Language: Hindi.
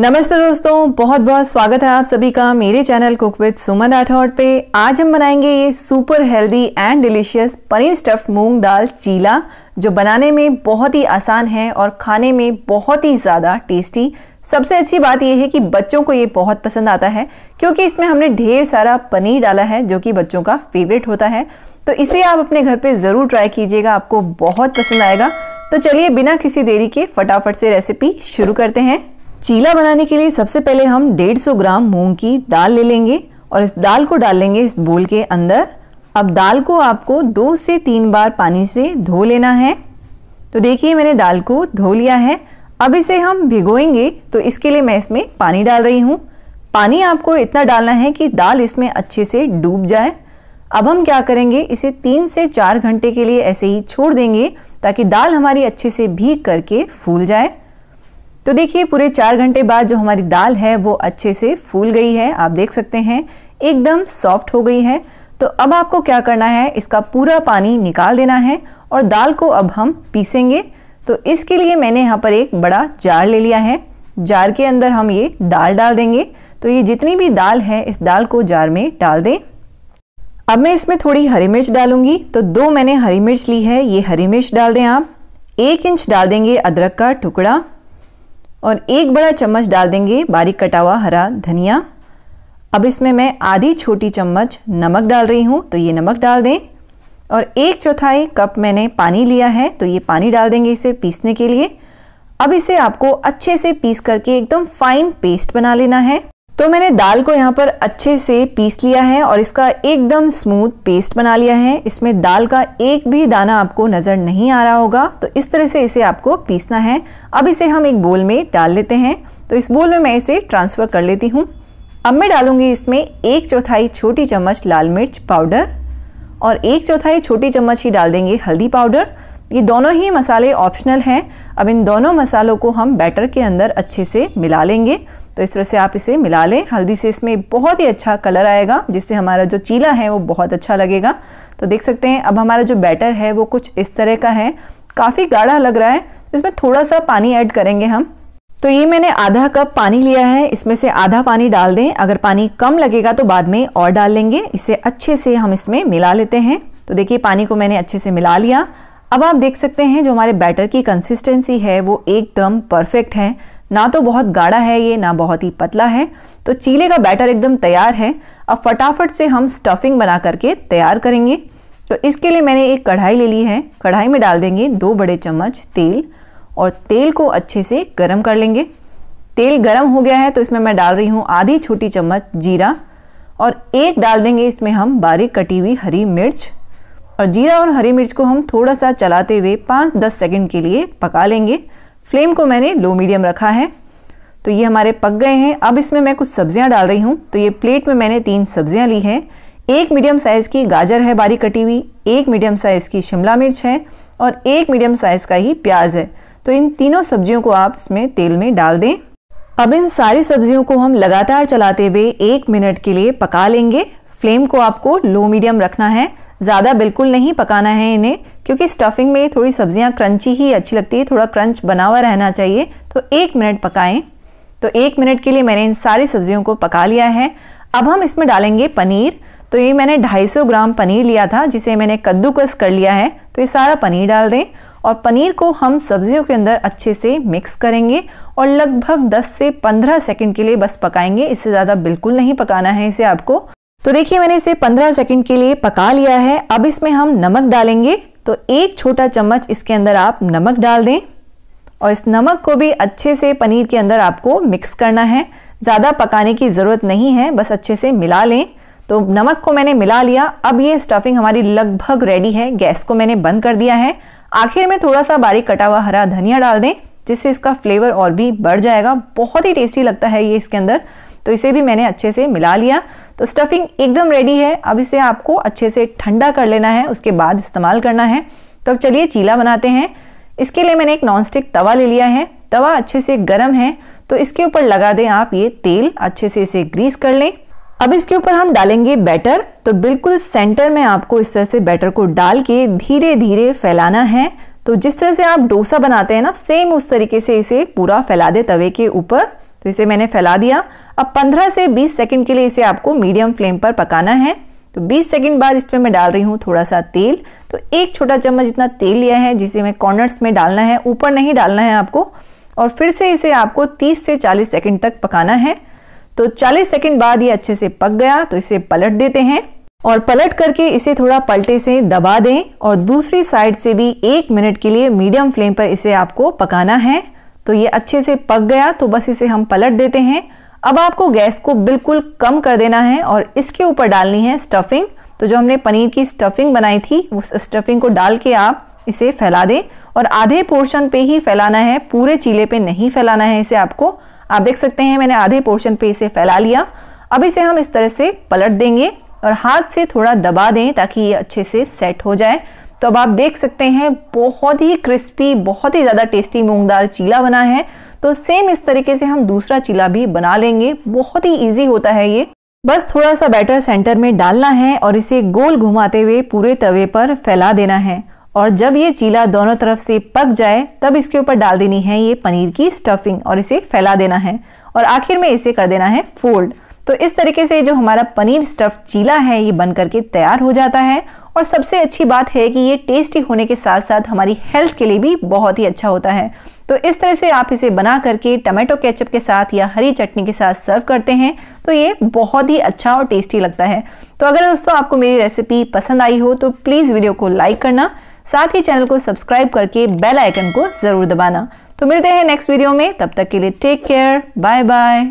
नमस्ते दोस्तों बहुत बहुत स्वागत है आप सभी का मेरे channel cook with Suman Rathore पे आज हम बनाएंगे ये super healthy and delicious paneer stuffed मूंग दाल चीला जो बनाने में बहुत ही आसान है और खाने में बहुत ही ज़्यादा टेस्टी सबसे अच्छी बात यह है कि बच्चों को ये बहुत पसंद आता है क्योंकि इसमें हमने ढेर सारा पनीर डाला है जो कि बच्चों का फेवरेट होता है तो इसे आप अपने घर पर ज़रूर ट्राई कीजिएगा आपको बहुत पसंद आएगा तो चलिए बिना किसी देरी के फटाफट से रेसिपी शुरू करते हैं चीला बनाने के लिए सबसे पहले हम 150 ग्राम मूंग की दाल ले लेंगे और इस दाल को डाल लेंगे इस बोल के अंदर अब दाल को आपको दो से तीन बार पानी से धो लेना है तो देखिए मैंने दाल को धो लिया है अब इसे हम भिगोएंगे तो इसके लिए मैं इसमें पानी डाल रही हूँ पानी आपको इतना डालना है कि दाल इसमें अच्छे से डूब जाए अब हम क्या करेंगे इसे तीन से चार घंटे के लिए ऐसे ही छोड़ देंगे ताकि दाल हमारी अच्छे से भीग करके फूल जाए तो देखिए पूरे चार घंटे बाद जो हमारी दाल है वो अच्छे से फूल गई है आप देख सकते हैं एकदम सॉफ्ट हो गई है तो अब आपको क्या करना है इसका पूरा पानी निकाल देना है और दाल को अब हम पीसेंगे तो इसके लिए मैंने यहाँ पर एक बड़ा जार ले लिया है जार के अंदर हम ये दाल डाल देंगे तो ये जितनी भी दाल है इस दाल को जार में डाल दें अब मैं इसमें थोड़ी हरी मिर्च डालूंगी तो दो मैंने हरी मिर्च ली है ये हरी मिर्च डाल दें आप एक इंच डाल देंगे अदरक का टुकड़ा और एक बड़ा चम्मच डाल देंगे बारीक कटा हुआ हरा धनिया अब इसमें मैं आधी छोटी चम्मच नमक डाल रही हूँ तो ये नमक डाल दें और एक चौथाई कप मैंने पानी लिया है तो ये पानी डाल देंगे इसे पीसने के लिए अब इसे आपको अच्छे से पीस करके एकदम फाइन पेस्ट बना लेना है तो मैंने दाल को यहाँ पर अच्छे से पीस लिया है और इसका एकदम स्मूथ पेस्ट बना लिया है इसमें दाल का एक भी दाना आपको नज़र नहीं आ रहा होगा तो इस तरह से इसे आपको पीसना है अब इसे हम एक बोल में डाल लेते हैं तो इस बोल में मैं इसे ट्रांसफ़र कर लेती हूँ अब मैं डालूँगी इसमें एक चौथाई छोटी चम्मच लाल मिर्च पाउडर और एक चौथाई छोटी चम्मच ही डाल देंगे हल्दी पाउडर ये दोनों ही मसाले ऑप्शनल हैं अब इन दोनों मसालों को हम बैटर के अंदर अच्छे से मिला लेंगे तो इस तरह से आप इसे मिला लें हल्दी से इसमें बहुत ही अच्छा कलर आएगा जिससे हमारा जो चीला है वो बहुत अच्छा लगेगा तो देख सकते हैं अब हमारा जो बैटर है वो कुछ इस तरह का है काफ़ी गाढ़ा लग रहा है इसमें थोड़ा सा पानी ऐड करेंगे हम तो ये मैंने आधा कप पानी लिया है इसमें से आधा पानी डाल दें अगर पानी कम लगेगा तो बाद में और डाल लेंगे इसे अच्छे से हम इसमें मिला लेते हैं तो देखिए पानी को मैंने अच्छे से मिला लिया अब आप देख सकते हैं जो हमारे बैटर की कंसिस्टेंसी है वो एकदम परफेक्ट है ना तो बहुत गाढ़ा है ये ना बहुत ही पतला है तो चीले का बैटर एकदम तैयार है अब फटाफट से हम स्टफिंग बना करके तैयार करेंगे तो इसके लिए मैंने एक कढ़ाई ले ली है कढ़ाई में डाल देंगे दो बड़े चम्मच तेल और तेल को अच्छे से गर्म कर लेंगे तेल गर्म हो गया है तो इसमें मैं डाल रही हूँ आधी छोटी चम्मच जीरा और एक डाल देंगे इसमें हम बारीक कटी हुई हरी मिर्च और जीरा और हरी मिर्च को हम थोड़ा सा चलाते हुए पाँच दस सेकेंड के लिए पका लेंगे फ्लेम को मैंने लो मीडियम रखा है तो ये हमारे पक गए हैं अब इसमें मैं कुछ सब्जियां डाल रही हूँ तो ये प्लेट में मैंने तीन सब्जियां ली हैं एक मीडियम साइज़ की गाजर है बारीक कटी हुई एक मीडियम साइज़ की शिमला मिर्च है और एक मीडियम साइज़ का ही प्याज है तो इन तीनों सब्जियों को आप इसमें तेल में डाल दें अब इन सारी सब्जियों को हम लगातार चलाते हुए एक मिनट के लिए पका लेंगे फ्लेम को आपको लो मीडियम रखना है ज़्यादा बिल्कुल नहीं पकाना है इन्हें क्योंकि स्टफिंग में थोड़ी सब्जियां क्रंची ही अच्छी लगती है थोड़ा क्रंच बना हुआ रहना चाहिए तो एक मिनट पकाएं तो एक मिनट के लिए मैंने इन सारी सब्जियों को पका लिया है अब हम इसमें डालेंगे पनीर तो ये मैंने 250 ग्राम पनीर लिया था जिसे मैंने कद्दूकस कर लिया है तो ये सारा पनीर डाल दें और पनीर को हम सब्जियों के अंदर अच्छे से मिक्स करेंगे और लगभग दस से पंद्रह सेकेंड के लिए बस पकाएंगे इससे ज़्यादा बिल्कुल नहीं पकाना है इसे आपको तो देखिए मैंने इसे 15 सेकंड के लिए पका लिया है अब इसमें हम नमक डालेंगे तो एक छोटा चम्मच इसके अंदर आप नमक डाल दें और इस नमक को भी अच्छे से पनीर के अंदर आपको मिक्स करना है ज़्यादा पकाने की ज़रूरत नहीं है बस अच्छे से मिला लें तो नमक को मैंने मिला लिया अब ये स्टफिंग हमारी लगभग रेडी है गैस को मैंने बंद कर दिया है आखिर में थोड़ा सा बारीक कटा हुआ हरा धनिया डाल दें जिससे इसका फ्लेवर और भी बढ़ जाएगा बहुत ही टेस्टी लगता है ये इसके अंदर तो इसे भी मैंने अच्छे से मिला लिया तो स्टफिंग एकदम रेडी है अब इसे आपको अच्छे से ठंडा कर लेना है उसके बाद इस्तेमाल करना है तो अब चलिए चीला बनाते हैं इसके लिए मैंने एक नॉनस्टिक तवा ले लिया है तवा अच्छे से गर्म है तो इसके ऊपर लगा दें आप ये तेल अच्छे से इसे ग्रीस कर लें अब इसके ऊपर हम डालेंगे बैटर तो बिल्कुल सेंटर में आपको इस तरह से बैटर को डाल के धीरे धीरे फैलाना है तो जिस तरह से आप डोसा बनाते हैं ना सेम उस तरीके से इसे पूरा फैला दे तवे के ऊपर तो इसे मैंने फैला दिया अब 15 से 20 सेकंड के लिए इसे आपको मीडियम फ्लेम पर पकाना है तो 20 सेकंड बाद इसमें मैं डाल रही हूँ थोड़ा सा तेल तो एक छोटा चम्मच जितना तेल लिया है जिसे मैं कॉर्नर्स में डालना है ऊपर नहीं डालना है आपको और फिर से इसे आपको 30 से 40 सेकंड तक पकाना है तो 40 सेकंड बाद ये अच्छे से पक गया तो इसे पलट देते हैं और पलट करके इसे थोड़ा पलटे से दबा दें और दूसरी साइड से भी एक मिनट के लिए मीडियम फ्लेम पर इसे आपको पकाना है तो ये अच्छे से पक गया तो बस इसे हम पलट देते हैं अब आपको गैस को बिल्कुल कम कर देना है और इसके ऊपर डालनी है स्टफिंग तो जो हमने पनीर की स्टफिंग बनाई थी उस स्टफिंग को डाल के आप इसे फैला दें और आधे पोर्शन पे ही फैलाना है पूरे चीले पे नहीं फैलाना है इसे आपको आप देख सकते हैं मैंने आधे पोर्शन पे इसे फैला लिया अब इसे हम इस तरह से पलट देंगे और हाथ से थोड़ा दबा दें ताकि ये अच्छे से सेट हो जाए तो अब आप देख सकते हैं बहुत ही क्रिस्पी बहुत ही ज़्यादा टेस्टी मूंग दाल चीला बना है तो सेम इस तरीके से हम दूसरा चीला भी बना लेंगे बहुत ही ईजी होता है ये बस थोड़ा सा बैटर सेंटर में डालना है और इसे गोल घुमाते हुए पूरे तवे पर फैला देना है और जब ये चीला दोनों तरफ से पक जाए तब इसके ऊपर डाल देनी है ये पनीर की स्टफिंग और इसे फैला देना है और आखिर में इसे कर देना है फोल्ड तो इस तरीके से जो हमारा पनीर स्टफ चीला है ये बन करके तैयार हो जाता है और सबसे अच्छी बात है कि ये टेस्टी होने के साथ साथ हमारी हेल्थ के लिए भी बहुत ही अच्छा होता है तो इस तरह से आप इसे बना करके टमाटो केचप के साथ या हरी चटनी के साथ सर्व करते हैं तो ये बहुत ही अच्छा और टेस्टी लगता है तो अगर दोस्तों आपको मेरी रेसिपी पसंद आई हो तो प्लीज़ वीडियो को लाइक करना साथ ही चैनल को सब्सक्राइब करके बेल आइकन को ज़रूर दबाना तो मिलते हैं नेक्स्ट वीडियो में तब तक के लिए टेक केयर बाय बाय